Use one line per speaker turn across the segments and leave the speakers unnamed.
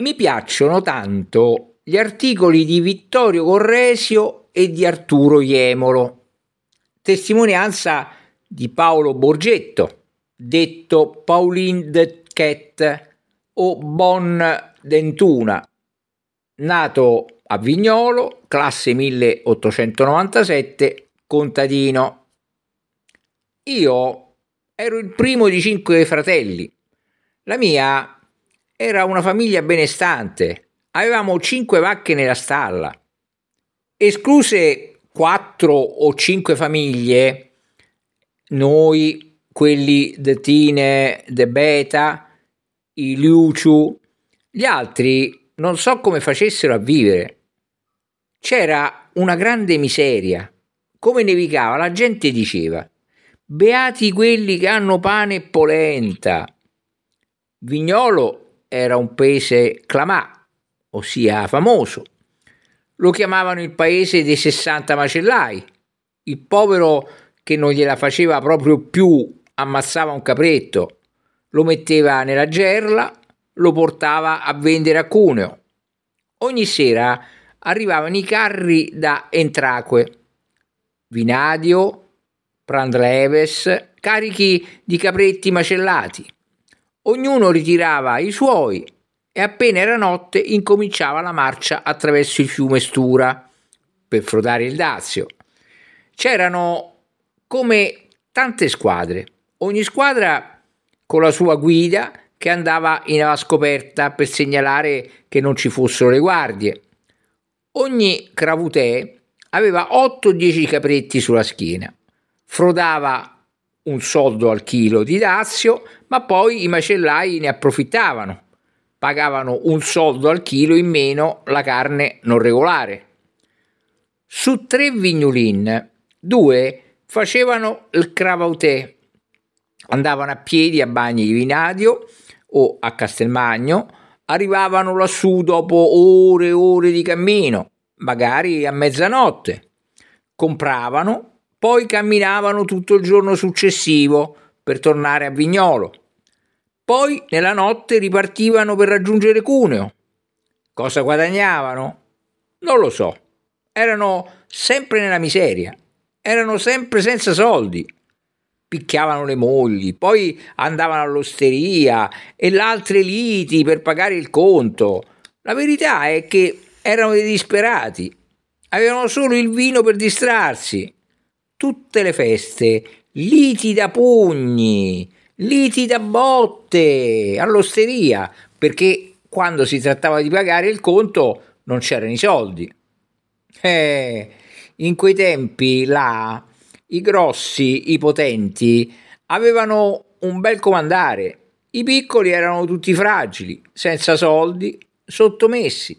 Mi piacciono tanto gli articoli di Vittorio Corresio e di Arturo Iemolo, testimonianza di Paolo Borgetto, detto Pauline de Cat o Bon Dentuna, nato a Vignolo, classe 1897, contadino. Io ero il primo di cinque fratelli. La mia era una famiglia benestante, avevamo cinque vacche nella stalla. Escluse quattro o cinque famiglie, noi, quelli de Tine, de Beta, i Liuciu, gli altri non so come facessero a vivere. C'era una grande miseria. Come nevicava, la gente diceva: Beati quelli che hanno pane e polenta. Vignolo era un paese clamà, ossia famoso. Lo chiamavano il paese dei 60 macellai. Il povero che non gliela faceva proprio più ammazzava un capretto, lo metteva nella gerla, lo portava a vendere a Cuneo. Ogni sera arrivavano i carri da Entraque, Vinadio, Prandleves, carichi di capretti macellati. Ognuno ritirava i suoi e appena era notte incominciava la marcia attraverso il fiume Stura per frodare il Dazio. C'erano come tante squadre, ogni squadra con la sua guida che andava in alla scoperta per segnalare che non ci fossero le guardie. Ogni cravutè aveva 8-10 capretti sulla schiena, frodava un soldo al chilo di dazio, ma poi i macellai ne approfittavano, pagavano un soldo al chilo in meno la carne non regolare. Su tre vignolin, due facevano il cravautè, andavano a piedi a Bagni di Vinadio o a Castelmagno, arrivavano lassù dopo ore e ore di cammino, magari a mezzanotte. Compravano poi camminavano tutto il giorno successivo per tornare a Vignolo. Poi nella notte ripartivano per raggiungere Cuneo. Cosa guadagnavano? Non lo so. Erano sempre nella miseria, erano sempre senza soldi. Picchiavano le mogli, poi andavano all'osteria e l'altre liti per pagare il conto. La verità è che erano dei disperati, avevano solo il vino per distrarsi tutte le feste, liti da pugni, liti da botte all'osteria, perché quando si trattava di pagare il conto non c'erano i soldi. Eh, in quei tempi là i grossi, i potenti avevano un bel comandare, i piccoli erano tutti fragili, senza soldi, sottomessi.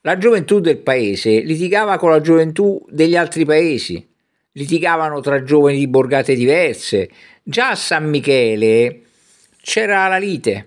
La gioventù del paese litigava con la gioventù degli altri paesi litigavano tra giovani di borgate diverse. Già a San Michele c'era la lite.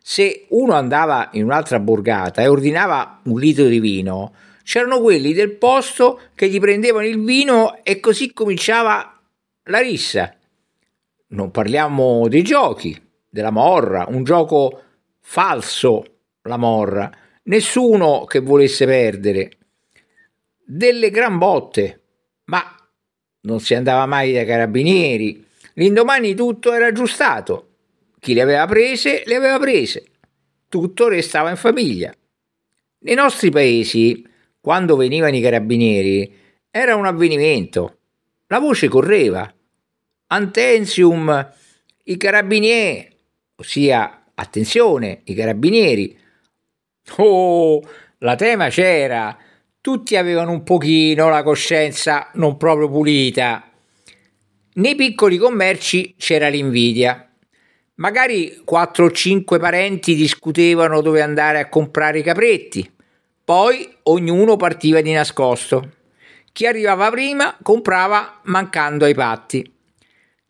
Se uno andava in un'altra borgata e ordinava un litro di vino, c'erano quelli del posto che gli prendevano il vino e così cominciava la rissa. Non parliamo dei giochi, della morra, un gioco falso, la morra. Nessuno che volesse perdere. Delle gran botte, ma non si andava mai dai carabinieri. L'indomani tutto era aggiustato. Chi le aveva prese, le aveva prese. Tutto restava in famiglia. Nei nostri paesi, quando venivano i carabinieri, era un avvenimento. La voce correva. Antensium, i carabinieri, ossia, attenzione, i carabinieri. Oh, la tema c'era tutti avevano un pochino la coscienza non proprio pulita. Nei piccoli commerci c'era l'invidia. Magari 4 o 5 parenti discutevano dove andare a comprare i capretti, poi ognuno partiva di nascosto. Chi arrivava prima comprava mancando ai patti.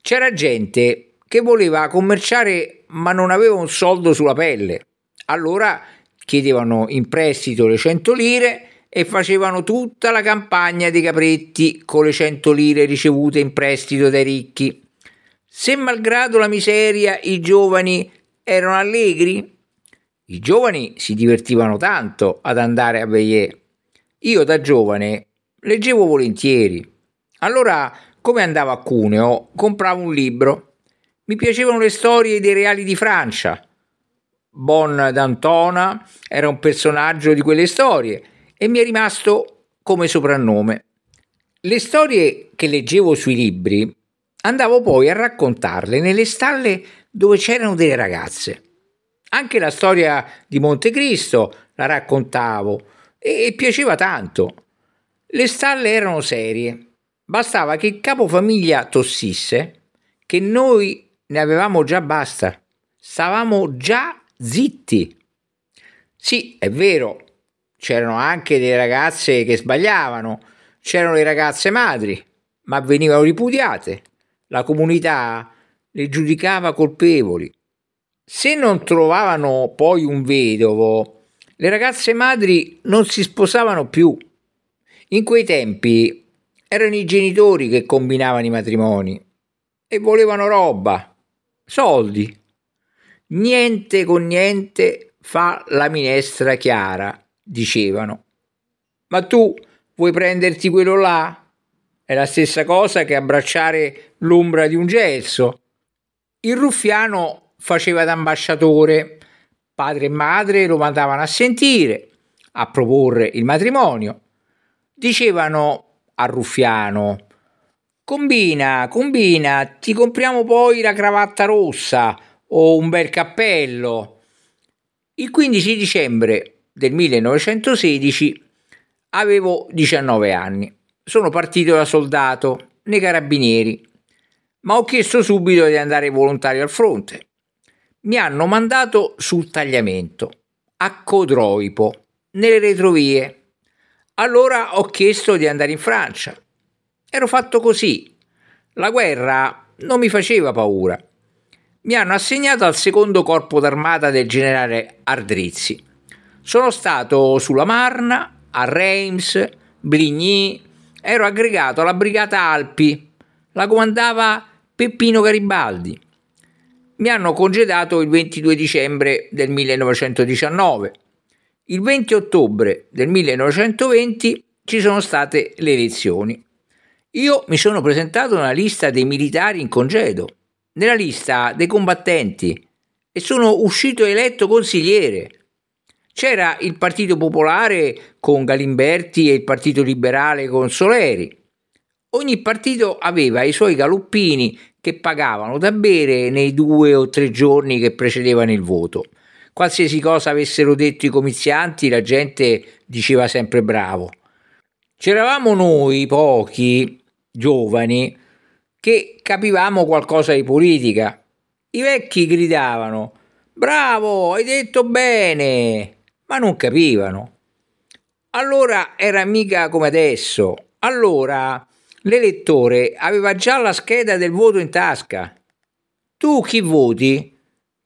C'era gente che voleva commerciare ma non aveva un soldo sulla pelle. Allora chiedevano in prestito le 100 lire e facevano tutta la campagna dei capretti con le cento lire ricevute in prestito dai ricchi. Se malgrado la miseria i giovani erano allegri, i giovani si divertivano tanto ad andare a vegliè. Io da giovane leggevo volentieri. Allora, come andavo a Cuneo, compravo un libro. Mi piacevano le storie dei reali di Francia. Bon d'Antona era un personaggio di quelle storie e mi è rimasto come soprannome. Le storie che leggevo sui libri andavo poi a raccontarle nelle stalle dove c'erano delle ragazze. Anche la storia di Montecristo la raccontavo e piaceva tanto. Le stalle erano serie, bastava che il capofamiglia tossisse, che noi ne avevamo già basta, stavamo già zitti. Sì, è vero, c'erano anche delle ragazze che sbagliavano, c'erano le ragazze madri, ma venivano ripudiate. La comunità le giudicava colpevoli. Se non trovavano poi un vedovo, le ragazze madri non si sposavano più. In quei tempi erano i genitori che combinavano i matrimoni e volevano roba, soldi. Niente con niente fa la minestra chiara dicevano, ma tu vuoi prenderti quello là? È la stessa cosa che abbracciare l'ombra di un gesso. Il ruffiano faceva da ambasciatore, padre e madre lo mandavano a sentire, a proporre il matrimonio. Dicevano al ruffiano, combina, combina, ti compriamo poi la cravatta rossa o un bel cappello. Il 15 dicembre del 1916 avevo 19 anni. Sono partito da soldato nei carabinieri, ma ho chiesto subito di andare volontario al fronte. Mi hanno mandato sul tagliamento, a Codroipo, nelle retrovie. Allora ho chiesto di andare in Francia. Ero fatto così. La guerra non mi faceva paura. Mi hanno assegnato al secondo corpo d'armata del generale Ardrizzi. Sono stato sulla Marna, a Reims, Bligny, ero aggregato alla Brigata Alpi, la comandava Peppino Garibaldi. Mi hanno congedato il 22 dicembre del 1919. Il 20 ottobre del 1920 ci sono state le elezioni. Io mi sono presentato nella lista dei militari in congedo, nella lista dei combattenti e sono uscito eletto consigliere c'era il Partito Popolare con Galimberti e il Partito Liberale con Soleri. Ogni partito aveva i suoi galoppini che pagavano da bere nei due o tre giorni che precedevano il voto. Qualsiasi cosa avessero detto i comizianti, la gente diceva sempre bravo. C'eravamo noi, pochi, giovani, che capivamo qualcosa di politica. I vecchi gridavano Bravo, hai detto bene! ma non capivano. Allora era mica come adesso, allora l'elettore aveva già la scheda del voto in tasca. Tu chi voti?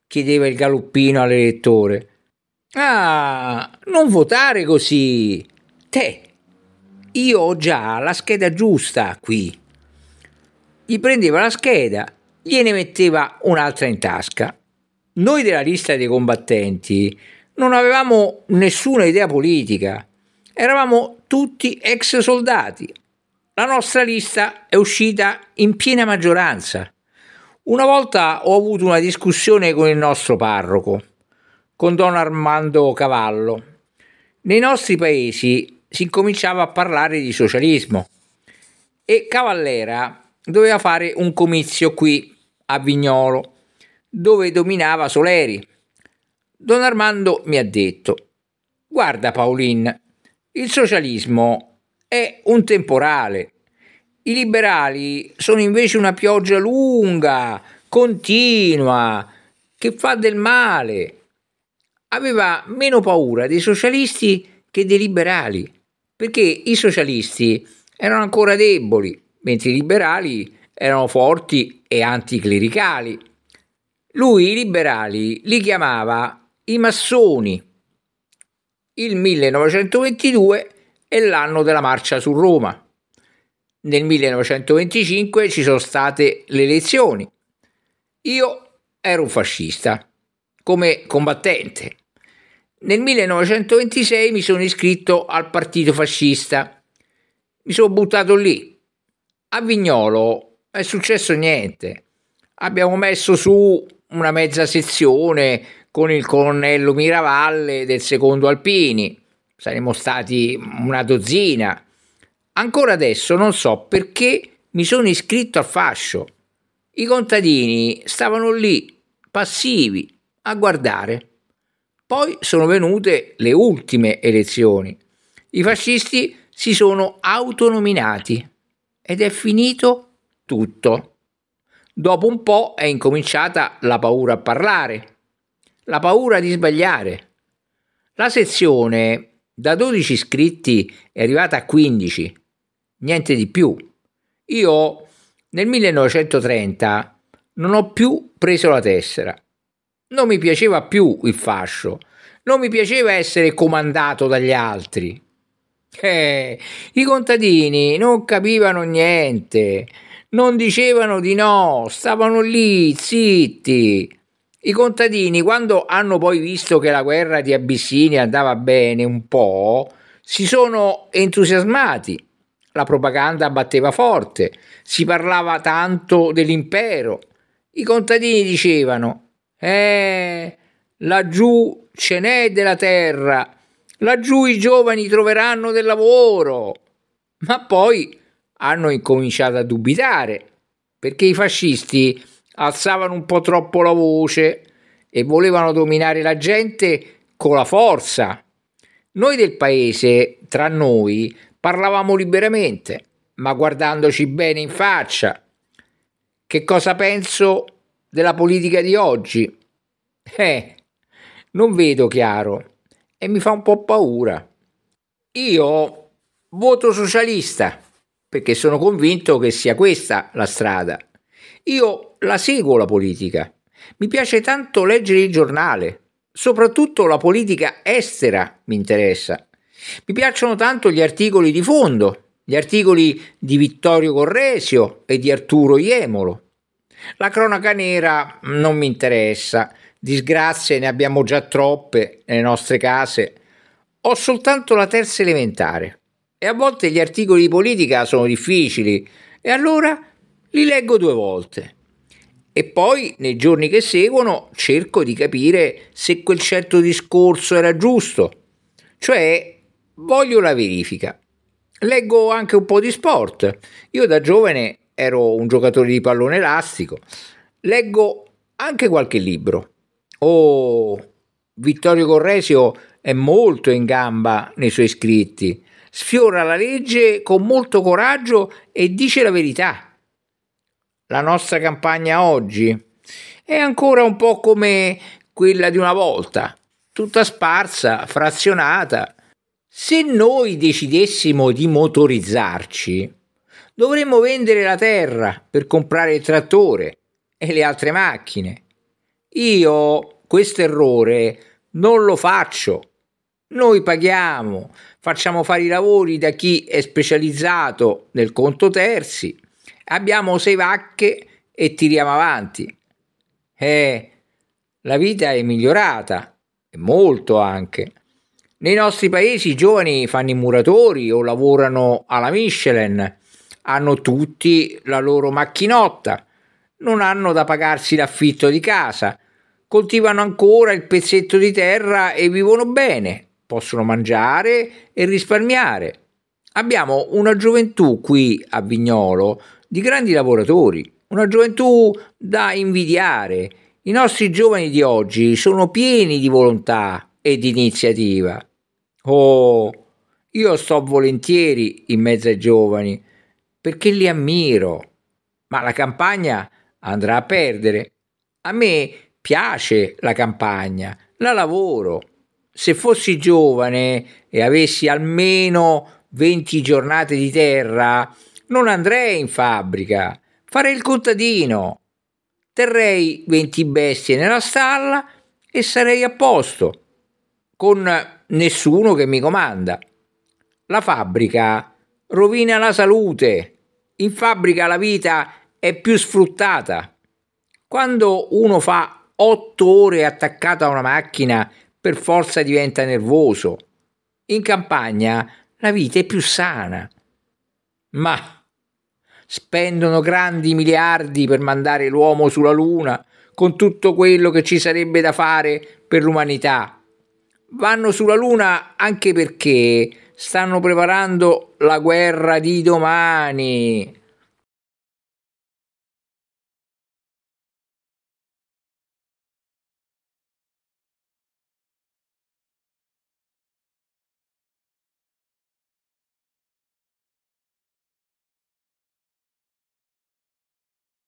chiedeva il galoppino all'elettore. Ah, non votare così. Te, io ho già la scheda giusta qui. Gli prendeva la scheda, gliene metteva un'altra in tasca. Noi della lista dei combattenti non avevamo nessuna idea politica, eravamo tutti ex soldati. La nostra lista è uscita in piena maggioranza. Una volta ho avuto una discussione con il nostro parroco, con don Armando Cavallo. Nei nostri paesi si cominciava a parlare di socialismo e Cavallera doveva fare un comizio qui a Vignolo, dove dominava Soleri Don Armando mi ha detto, guarda Paulin, il socialismo è un temporale, i liberali sono invece una pioggia lunga, continua, che fa del male. Aveva meno paura dei socialisti che dei liberali, perché i socialisti erano ancora deboli, mentre i liberali erano forti e anticlericali. Lui i liberali li chiamava i massoni. Il 1922 è l'anno della marcia su Roma. Nel 1925 ci sono state le elezioni. Io ero un fascista, come combattente. Nel 1926 mi sono iscritto al partito fascista. Mi sono buttato lì. A Vignolo è successo niente. Abbiamo messo su una mezza sezione con il colonnello Miravalle del secondo Alpini, saremmo stati una dozzina. Ancora adesso non so perché mi sono iscritto al fascio. I contadini stavano lì, passivi, a guardare. Poi sono venute le ultime elezioni. I fascisti si sono autonominati ed è finito tutto. Dopo un po' è incominciata la paura a parlare la paura di sbagliare. La sezione da 12 iscritti è arrivata a 15, niente di più. Io nel 1930 non ho più preso la tessera. Non mi piaceva più il fascio, non mi piaceva essere comandato dagli altri. Eh, I contadini non capivano niente, non dicevano di no, stavano lì zitti i contadini, quando hanno poi visto che la guerra di Abissini andava bene un po', si sono entusiasmati. La propaganda batteva forte, si parlava tanto dell'impero. I contadini dicevano: Eh, laggiù ce n'è della terra, laggiù i giovani troveranno del lavoro. Ma poi hanno incominciato a dubitare perché i fascisti alzavano un po' troppo la voce e volevano dominare la gente con la forza. Noi del paese, tra noi, parlavamo liberamente, ma guardandoci bene in faccia. Che cosa penso della politica di oggi? Eh, non vedo chiaro e mi fa un po' paura. Io voto socialista perché sono convinto che sia questa la strada. Io la seguo la politica, mi piace tanto leggere il giornale, soprattutto la politica estera mi interessa. Mi piacciono tanto gli articoli di fondo, gli articoli di Vittorio Corresio e di Arturo Iemolo. La cronaca nera non mi interessa, disgrazie ne abbiamo già troppe nelle nostre case. Ho soltanto la terza elementare e a volte gli articoli di politica sono difficili e allora li leggo due volte e poi nei giorni che seguono cerco di capire se quel certo discorso era giusto. Cioè, voglio la verifica. Leggo anche un po' di sport. Io da giovane ero un giocatore di pallone elastico. Leggo anche qualche libro. Oh, Vittorio Corresio è molto in gamba nei suoi scritti. Sfiora la legge con molto coraggio e dice la verità la nostra campagna oggi è ancora un po' come quella di una volta, tutta sparsa, frazionata. Se noi decidessimo di motorizzarci, dovremmo vendere la terra per comprare il trattore e le altre macchine. Io questo errore non lo faccio. Noi paghiamo, facciamo fare i lavori da chi è specializzato nel conto terzi abbiamo sei vacche e tiriamo avanti. Eh, la vita è migliorata, e molto anche. Nei nostri paesi i giovani fanno i muratori o lavorano alla Michelin, hanno tutti la loro macchinotta, non hanno da pagarsi l'affitto di casa, coltivano ancora il pezzetto di terra e vivono bene, possono mangiare e risparmiare. Abbiamo una gioventù qui a Vignolo di grandi lavoratori, una gioventù da invidiare. I nostri giovani di oggi sono pieni di volontà e di iniziativa. Oh, io sto volentieri in mezzo ai giovani perché li ammiro, ma la campagna andrà a perdere. A me piace la campagna, la lavoro. Se fossi giovane e avessi almeno 20 giornate di terra, non andrei in fabbrica, farei il contadino. Terrei 20 bestie nella stalla e sarei a posto, con nessuno che mi comanda. La fabbrica rovina la salute, in fabbrica la vita è più sfruttata. Quando uno fa otto ore attaccato a una macchina, per forza diventa nervoso. In campagna la vita è più sana. Ma Spendono grandi miliardi per mandare l'uomo sulla Luna, con tutto quello che ci sarebbe da fare per l'umanità. Vanno sulla Luna anche perché stanno preparando la guerra di domani.